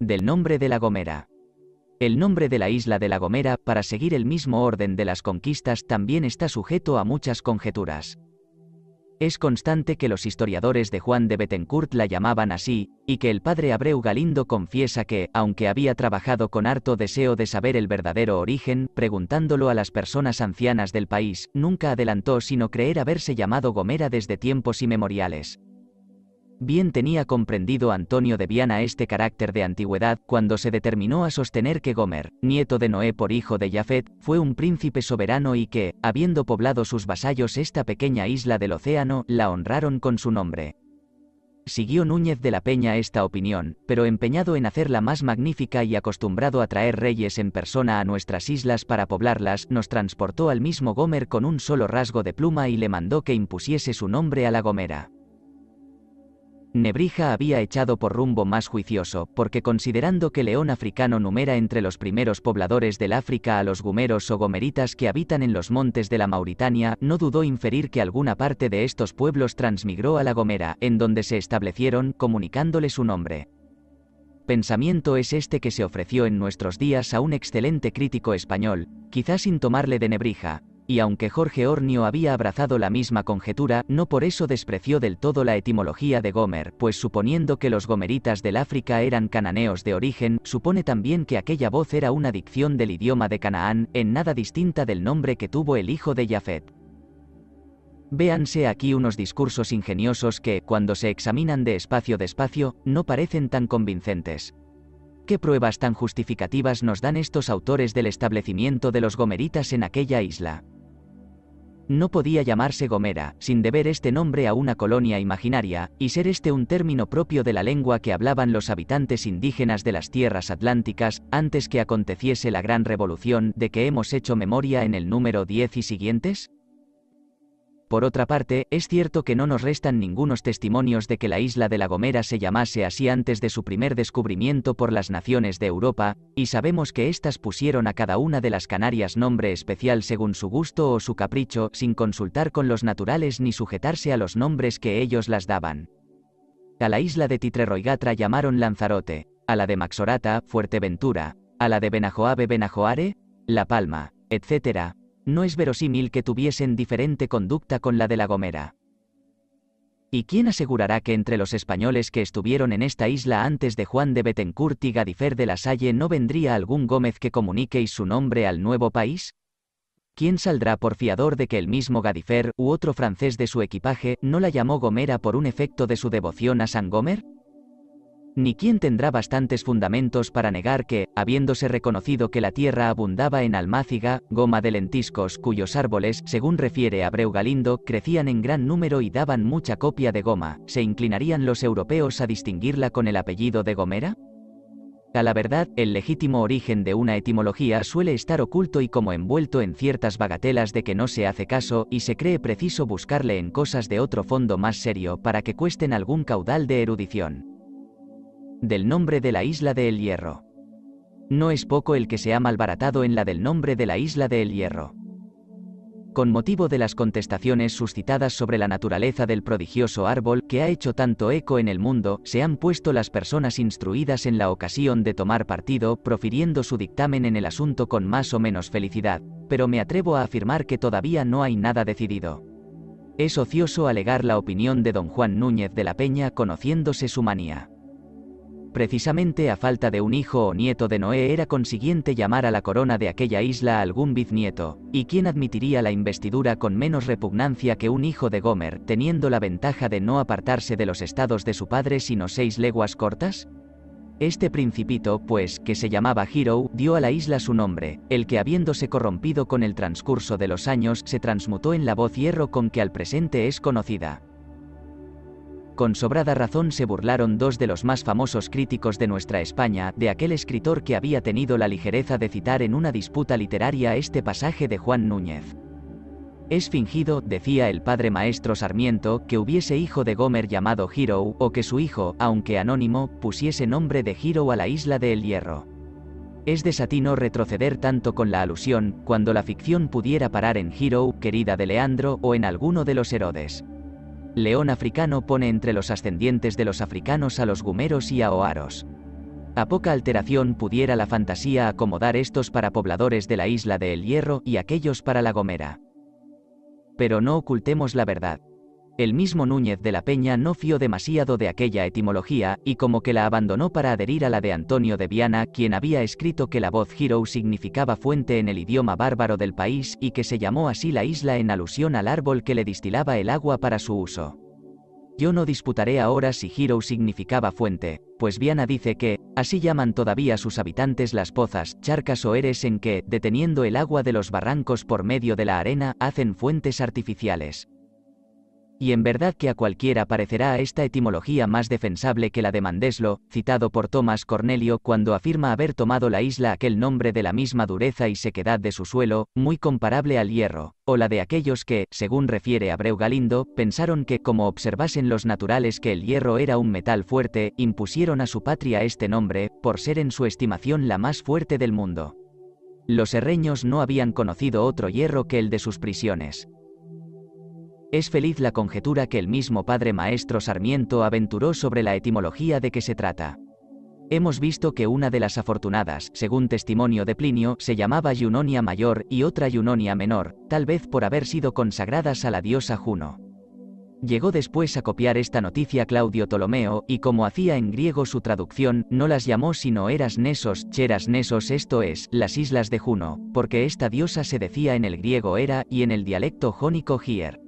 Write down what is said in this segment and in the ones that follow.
del nombre de La Gomera. El nombre de la isla de La Gomera, para seguir el mismo orden de las conquistas, también está sujeto a muchas conjeturas. Es constante que los historiadores de Juan de Betencourt la llamaban así, y que el padre Abreu Galindo confiesa que, aunque había trabajado con harto deseo de saber el verdadero origen, preguntándolo a las personas ancianas del país, nunca adelantó sino creer haberse llamado Gomera desde tiempos inmemoriales. Bien tenía comprendido Antonio de Viana este carácter de antigüedad cuando se determinó a sostener que Gomer, nieto de Noé por hijo de Jafet, fue un príncipe soberano y que, habiendo poblado sus vasallos esta pequeña isla del océano, la honraron con su nombre. Siguió Núñez de la Peña esta opinión, pero empeñado en hacerla más magnífica y acostumbrado a traer reyes en persona a nuestras islas para poblarlas, nos transportó al mismo Gomer con un solo rasgo de pluma y le mandó que impusiese su nombre a la Gomera. Nebrija había echado por rumbo más juicioso, porque considerando que León africano numera entre los primeros pobladores del África a los gumeros o gomeritas que habitan en los montes de la Mauritania, no dudó inferir que alguna parte de estos pueblos transmigró a La Gomera, en donde se establecieron, comunicándole su nombre. Pensamiento es este que se ofreció en nuestros días a un excelente crítico español, quizás sin tomarle de Nebrija, y aunque Jorge Ornio había abrazado la misma conjetura, no por eso despreció del todo la etimología de Gomer, pues suponiendo que los gomeritas del África eran cananeos de origen, supone también que aquella voz era una dicción del idioma de Canaán, en nada distinta del nombre que tuvo el hijo de Jafet. Véanse aquí unos discursos ingeniosos que, cuando se examinan de espacio espacio, no parecen tan convincentes. ¿Qué pruebas tan justificativas nos dan estos autores del establecimiento de los gomeritas en aquella isla? No podía llamarse Gomera, sin deber este nombre a una colonia imaginaria, y ser este un término propio de la lengua que hablaban los habitantes indígenas de las tierras atlánticas, antes que aconteciese la gran revolución de que hemos hecho memoria en el número 10 y siguientes? Por otra parte, es cierto que no nos restan ningunos testimonios de que la isla de La Gomera se llamase así antes de su primer descubrimiento por las naciones de Europa, y sabemos que éstas pusieron a cada una de las Canarias nombre especial según su gusto o su capricho, sin consultar con los naturales ni sujetarse a los nombres que ellos las daban. A la isla de Titrerroigatra llamaron Lanzarote, a la de Maxorata, Fuerteventura, a la de Benajoabe Benajoare, La Palma, etc., no es verosímil que tuviesen diferente conducta con la de La Gomera. ¿Y quién asegurará que entre los españoles que estuvieron en esta isla antes de Juan de Betencourt y Gadifer de la Salle no vendría algún Gómez que comuniqueis su nombre al nuevo país? ¿Quién saldrá por fiador de que el mismo Gadifer u otro francés de su equipaje no la llamó Gomera por un efecto de su devoción a San Gomer? ni quién tendrá bastantes fundamentos para negar que, habiéndose reconocido que la tierra abundaba en almáciga, goma de lentiscos cuyos árboles, según refiere Abreu Galindo, crecían en gran número y daban mucha copia de goma, ¿se inclinarían los europeos a distinguirla con el apellido de gomera? A la verdad, el legítimo origen de una etimología suele estar oculto y como envuelto en ciertas bagatelas de que no se hace caso y se cree preciso buscarle en cosas de otro fondo más serio para que cuesten algún caudal de erudición del nombre de la isla de El Hierro. No es poco el que se ha malbaratado en la del nombre de la isla de El Hierro. Con motivo de las contestaciones suscitadas sobre la naturaleza del prodigioso árbol que ha hecho tanto eco en el mundo, se han puesto las personas instruidas en la ocasión de tomar partido, profiriendo su dictamen en el asunto con más o menos felicidad, pero me atrevo a afirmar que todavía no hay nada decidido. Es ocioso alegar la opinión de don Juan Núñez de la Peña conociéndose su manía. Precisamente a falta de un hijo o nieto de Noé era consiguiente llamar a la corona de aquella isla a algún biznieto, y quién admitiría la investidura con menos repugnancia que un hijo de Gomer, teniendo la ventaja de no apartarse de los estados de su padre sino seis leguas cortas? Este principito, pues, que se llamaba Hero, dio a la isla su nombre, el que habiéndose corrompido con el transcurso de los años se transmutó en la voz hierro con que al presente es conocida. Con sobrada razón se burlaron dos de los más famosos críticos de nuestra España, de aquel escritor que había tenido la ligereza de citar en una disputa literaria este pasaje de Juan Núñez. Es fingido, decía el padre maestro Sarmiento, que hubiese hijo de Gomer llamado Hero, o que su hijo, aunque anónimo, pusiese nombre de Hero a la isla de El Hierro. Es desatino retroceder tanto con la alusión, cuando la ficción pudiera parar en Hero, querida de Leandro, o en alguno de los Herodes. León africano pone entre los ascendientes de los africanos a los gumeros y a oaros. A poca alteración pudiera la fantasía acomodar estos para pobladores de la isla de El Hierro y aquellos para La Gomera. Pero no ocultemos la verdad. El mismo Núñez de la Peña no fió demasiado de aquella etimología, y como que la abandonó para adherir a la de Antonio de Viana, quien había escrito que la voz Hero significaba fuente en el idioma bárbaro del país y que se llamó así la isla en alusión al árbol que le distilaba el agua para su uso. Yo no disputaré ahora si Hero significaba fuente, pues Viana dice que, así llaman todavía sus habitantes las pozas, charcas o eres en que, deteniendo el agua de los barrancos por medio de la arena, hacen fuentes artificiales. Y en verdad que a cualquiera parecerá esta etimología más defensable que la de Mandeslo, citado por Tomás Cornelio cuando afirma haber tomado la isla aquel nombre de la misma dureza y sequedad de su suelo, muy comparable al hierro, o la de aquellos que, según refiere Abreu Galindo, pensaron que, como observasen los naturales que el hierro era un metal fuerte, impusieron a su patria este nombre, por ser en su estimación la más fuerte del mundo. Los herreños no habían conocido otro hierro que el de sus prisiones. Es feliz la conjetura que el mismo padre maestro Sarmiento aventuró sobre la etimología de que se trata. Hemos visto que una de las afortunadas, según testimonio de Plinio, se llamaba Junonia Mayor y otra Junonia Menor, tal vez por haber sido consagradas a la diosa Juno. Llegó después a copiar esta noticia Claudio Ptolomeo, y como hacía en griego su traducción, no las llamó sino Eras Nesos, Cheras Nesos, esto es, las islas de Juno, porque esta diosa se decía en el griego Era y en el dialecto jónico Hier.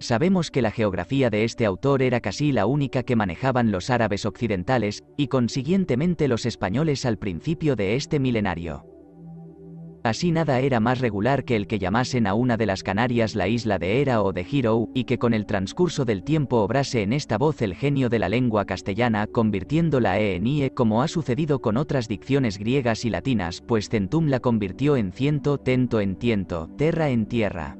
Sabemos que la geografía de este autor era casi la única que manejaban los árabes occidentales, y consiguientemente los españoles al principio de este milenario. Así nada era más regular que el que llamasen a una de las Canarias la isla de Hera o de Hero, y que con el transcurso del tiempo obrase en esta voz el genio de la lengua castellana, convirtiéndola en ie como ha sucedido con otras dicciones griegas y latinas, pues centum la convirtió en ciento, tento en tiento, terra en tierra.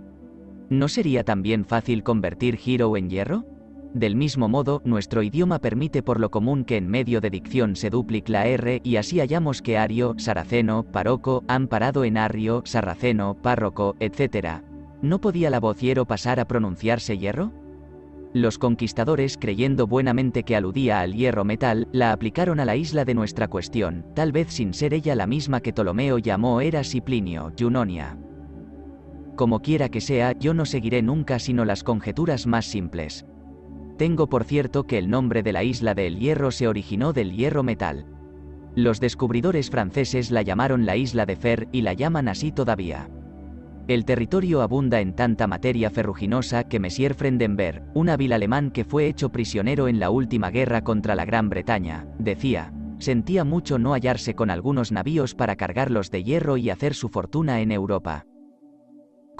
¿No sería también fácil convertir Hero en hierro? Del mismo modo, nuestro idioma permite por lo común que en medio de dicción se duplique la R y así hallamos que ario, saraceno, paroco, han parado en arrio, sarraceno, párroco, etc. ¿No podía la voz pasar a pronunciarse hierro? Los conquistadores, creyendo buenamente que aludía al hierro metal, la aplicaron a la isla de nuestra cuestión, tal vez sin ser ella la misma que Ptolomeo llamó Eras y Plinio, Junonia. Como quiera que sea, yo no seguiré nunca sino las conjeturas más simples. Tengo por cierto que el nombre de la isla del hierro se originó del hierro metal. Los descubridores franceses la llamaron la isla de Fer y la llaman así todavía. El territorio abunda en tanta materia ferruginosa que Messier Frendenberg, un hábil alemán que fue hecho prisionero en la última guerra contra la Gran Bretaña, decía, sentía mucho no hallarse con algunos navíos para cargarlos de hierro y hacer su fortuna en Europa.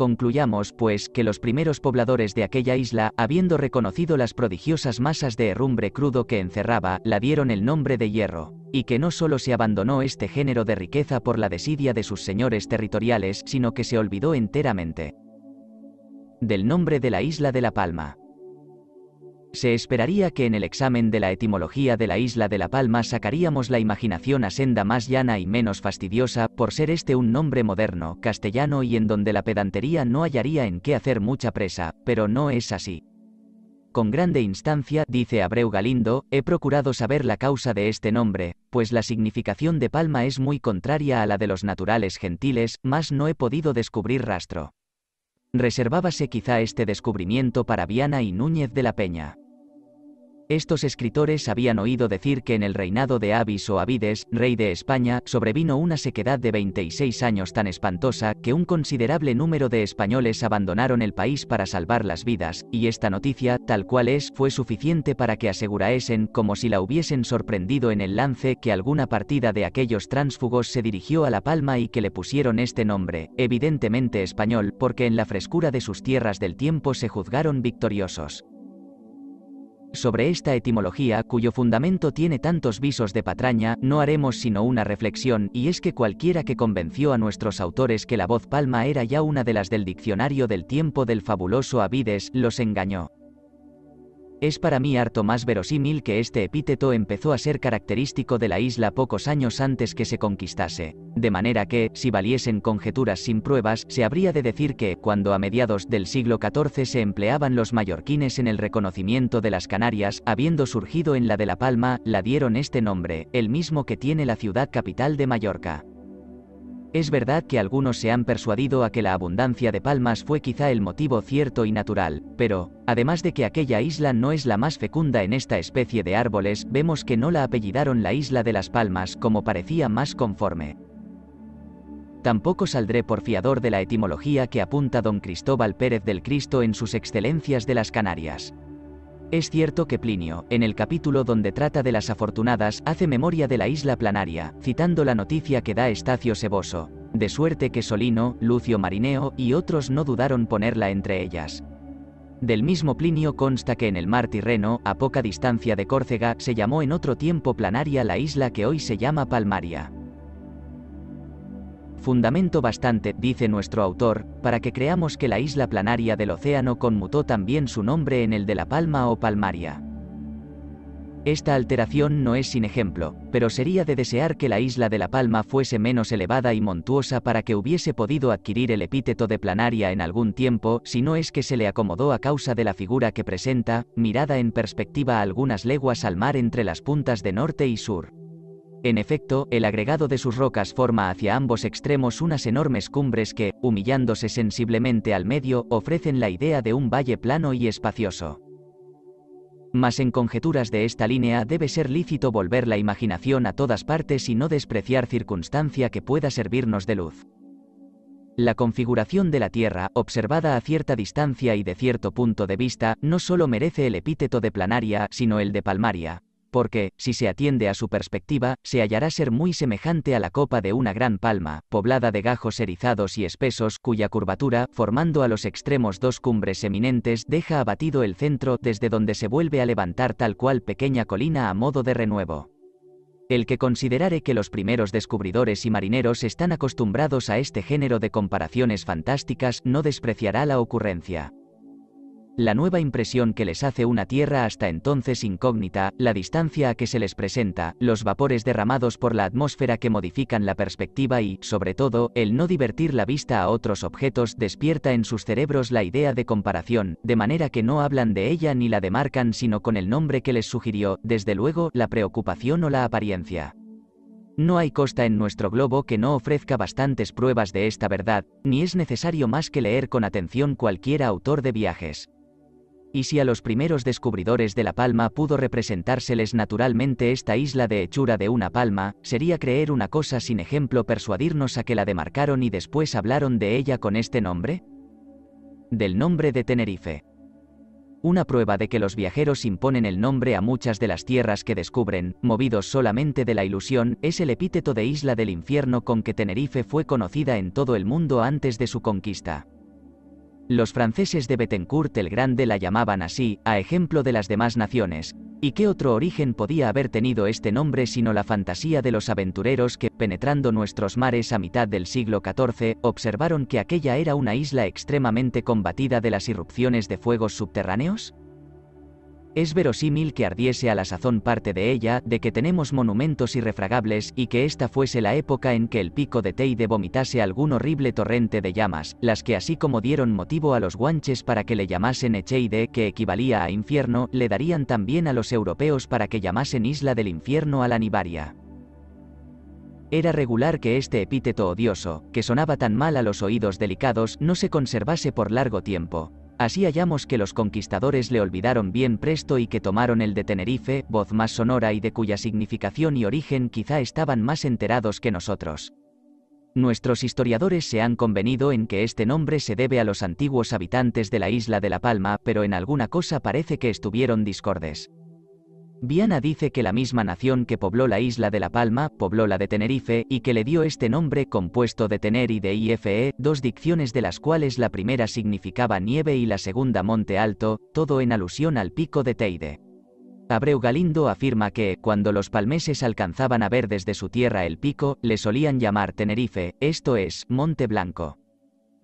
Concluyamos, pues, que los primeros pobladores de aquella isla, habiendo reconocido las prodigiosas masas de herrumbre crudo que encerraba, la dieron el nombre de hierro, y que no solo se abandonó este género de riqueza por la desidia de sus señores territoriales, sino que se olvidó enteramente del nombre de la isla de La Palma. Se esperaría que en el examen de la etimología de la isla de La Palma sacaríamos la imaginación a senda más llana y menos fastidiosa, por ser este un nombre moderno, castellano y en donde la pedantería no hallaría en qué hacer mucha presa, pero no es así. Con grande instancia, dice Abreu Galindo, he procurado saber la causa de este nombre, pues la significación de palma es muy contraria a la de los naturales gentiles, mas no he podido descubrir rastro. Reservábase quizá este descubrimiento para Viana y Núñez de la Peña. Estos escritores habían oído decir que en el reinado de Avis o Avides, rey de España, sobrevino una sequedad de 26 años tan espantosa que un considerable número de españoles abandonaron el país para salvar las vidas, y esta noticia, tal cual es, fue suficiente para que aseguraesen, como si la hubiesen sorprendido en el lance, que alguna partida de aquellos tránsfugos se dirigió a La Palma y que le pusieron este nombre, evidentemente español, porque en la frescura de sus tierras del tiempo se juzgaron victoriosos. Sobre esta etimología, cuyo fundamento tiene tantos visos de patraña, no haremos sino una reflexión, y es que cualquiera que convenció a nuestros autores que la voz palma era ya una de las del diccionario del tiempo del fabuloso Avides, los engañó. Es para mí harto más verosímil que este epíteto empezó a ser característico de la isla pocos años antes que se conquistase. De manera que, si valiesen conjeturas sin pruebas, se habría de decir que, cuando a mediados del siglo XIV se empleaban los mallorquines en el reconocimiento de las Canarias, habiendo surgido en la de La Palma, la dieron este nombre, el mismo que tiene la ciudad capital de Mallorca. Es verdad que algunos se han persuadido a que la abundancia de palmas fue quizá el motivo cierto y natural, pero, además de que aquella isla no es la más fecunda en esta especie de árboles, vemos que no la apellidaron la isla de las palmas como parecía más conforme. Tampoco saldré por fiador de la etimología que apunta don Cristóbal Pérez del Cristo en sus excelencias de las Canarias. Es cierto que Plinio, en el capítulo donde trata de las afortunadas, hace memoria de la isla planaria, citando la noticia que da Estacio Seboso. De suerte que Solino, Lucio Marineo y otros no dudaron ponerla entre ellas. Del mismo Plinio consta que en el mar Tirreno, a poca distancia de Córcega, se llamó en otro tiempo planaria la isla que hoy se llama Palmaria fundamento bastante, dice nuestro autor, para que creamos que la isla planaria del océano conmutó también su nombre en el de la palma o palmaria. Esta alteración no es sin ejemplo, pero sería de desear que la isla de La Palma fuese menos elevada y montuosa para que hubiese podido adquirir el epíteto de planaria en algún tiempo, si no es que se le acomodó a causa de la figura que presenta, mirada en perspectiva a algunas leguas al mar entre las puntas de norte y sur. En efecto, el agregado de sus rocas forma hacia ambos extremos unas enormes cumbres que, humillándose sensiblemente al medio, ofrecen la idea de un valle plano y espacioso. Mas en conjeturas de esta línea debe ser lícito volver la imaginación a todas partes y no despreciar circunstancia que pueda servirnos de luz. La configuración de la Tierra, observada a cierta distancia y de cierto punto de vista, no solo merece el epíteto de planaria, sino el de palmaria porque, si se atiende a su perspectiva, se hallará ser muy semejante a la copa de una gran palma, poblada de gajos erizados y espesos, cuya curvatura, formando a los extremos dos cumbres eminentes, deja abatido el centro, desde donde se vuelve a levantar tal cual pequeña colina a modo de renuevo. El que considerare que los primeros descubridores y marineros están acostumbrados a este género de comparaciones fantásticas no despreciará la ocurrencia la nueva impresión que les hace una Tierra hasta entonces incógnita, la distancia a que se les presenta, los vapores derramados por la atmósfera que modifican la perspectiva y, sobre todo, el no divertir la vista a otros objetos despierta en sus cerebros la idea de comparación, de manera que no hablan de ella ni la demarcan sino con el nombre que les sugirió, desde luego, la preocupación o la apariencia. No hay costa en nuestro globo que no ofrezca bastantes pruebas de esta verdad, ni es necesario más que leer con atención cualquier autor de viajes y si a los primeros descubridores de la palma pudo representárseles naturalmente esta isla de hechura de una palma, sería creer una cosa sin ejemplo persuadirnos a que la demarcaron y después hablaron de ella con este nombre? Del nombre de Tenerife. Una prueba de que los viajeros imponen el nombre a muchas de las tierras que descubren, movidos solamente de la ilusión, es el epíteto de isla del infierno con que Tenerife fue conocida en todo el mundo antes de su conquista. Los franceses de Bettencourt el Grande la llamaban así, a ejemplo de las demás naciones. ¿Y qué otro origen podía haber tenido este nombre sino la fantasía de los aventureros que, penetrando nuestros mares a mitad del siglo XIV, observaron que aquella era una isla extremadamente combatida de las irrupciones de fuegos subterráneos? es verosímil que ardiese a la sazón parte de ella, de que tenemos monumentos irrefragables y que esta fuese la época en que el pico de Teide vomitase algún horrible torrente de llamas, las que así como dieron motivo a los guanches para que le llamasen Echeide, que equivalía a infierno, le darían también a los europeos para que llamasen isla del infierno a la Nibaria. Era regular que este epíteto odioso, que sonaba tan mal a los oídos delicados, no se conservase por largo tiempo, Así hallamos que los conquistadores le olvidaron bien presto y que tomaron el de Tenerife, voz más sonora y de cuya significación y origen quizá estaban más enterados que nosotros. Nuestros historiadores se han convenido en que este nombre se debe a los antiguos habitantes de la isla de La Palma, pero en alguna cosa parece que estuvieron discordes. Viana dice que la misma nación que pobló la isla de La Palma, pobló la de Tenerife, y que le dio este nombre compuesto de tener y de ife, dos dicciones de las cuales la primera significaba nieve y la segunda monte alto, todo en alusión al pico de Teide. Abreu Galindo afirma que, cuando los palmeses alcanzaban a ver desde su tierra el pico, le solían llamar Tenerife, esto es, Monte Blanco.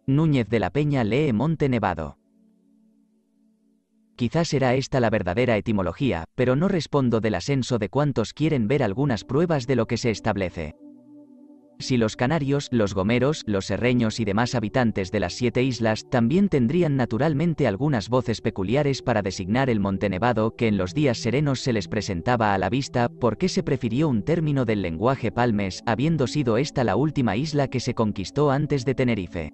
Núñez de la Peña lee Monte Nevado quizás era esta la verdadera etimología, pero no respondo del ascenso de cuantos quieren ver algunas pruebas de lo que se establece. Si los canarios, los gomeros, los serreños y demás habitantes de las siete islas también tendrían naturalmente algunas voces peculiares para designar el montenevado que en los días serenos se les presentaba a la vista, ¿por qué se prefirió un término del lenguaje palmes, habiendo sido esta la última isla que se conquistó antes de Tenerife?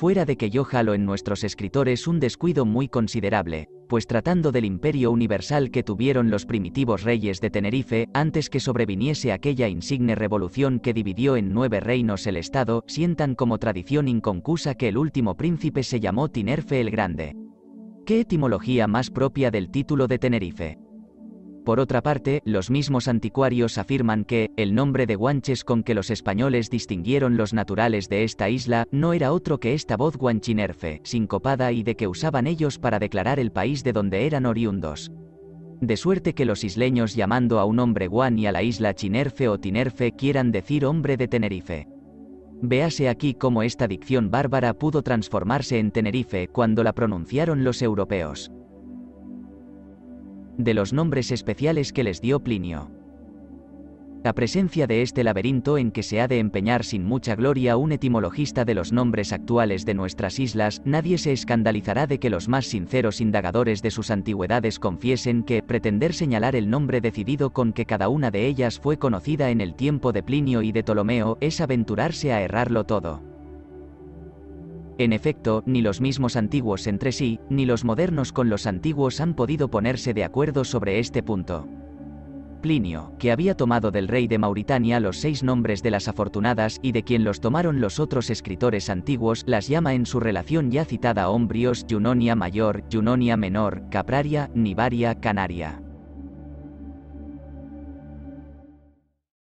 fuera de que yo jalo en nuestros escritores un descuido muy considerable, pues tratando del imperio universal que tuvieron los primitivos reyes de Tenerife antes que sobreviniese aquella insigne revolución que dividió en nueve reinos el Estado, sientan como tradición inconcusa que el último príncipe se llamó Tinerfe el Grande. ¿Qué etimología más propia del título de Tenerife? Por otra parte, los mismos anticuarios afirman que, el nombre de guanches con que los españoles distinguieron los naturales de esta isla, no era otro que esta voz guanchinerfe, sincopada y de que usaban ellos para declarar el país de donde eran oriundos. De suerte que los isleños llamando a un hombre guan y a la isla chinerfe o tinerfe quieran decir hombre de Tenerife. Véase aquí cómo esta dicción bárbara pudo transformarse en Tenerife cuando la pronunciaron los europeos de los nombres especiales que les dio Plinio. La presencia de este laberinto en que se ha de empeñar sin mucha gloria un etimologista de los nombres actuales de nuestras islas, nadie se escandalizará de que los más sinceros indagadores de sus antigüedades confiesen que pretender señalar el nombre decidido con que cada una de ellas fue conocida en el tiempo de Plinio y de Ptolomeo es aventurarse a errarlo todo. En efecto, ni los mismos antiguos entre sí, ni los modernos con los antiguos han podido ponerse de acuerdo sobre este punto. Plinio, que había tomado del rey de Mauritania los seis nombres de las afortunadas y de quien los tomaron los otros escritores antiguos, las llama en su relación ya citada Ombrios, Junonia Mayor, Junonia Menor, Capraria, Nibaria, Canaria.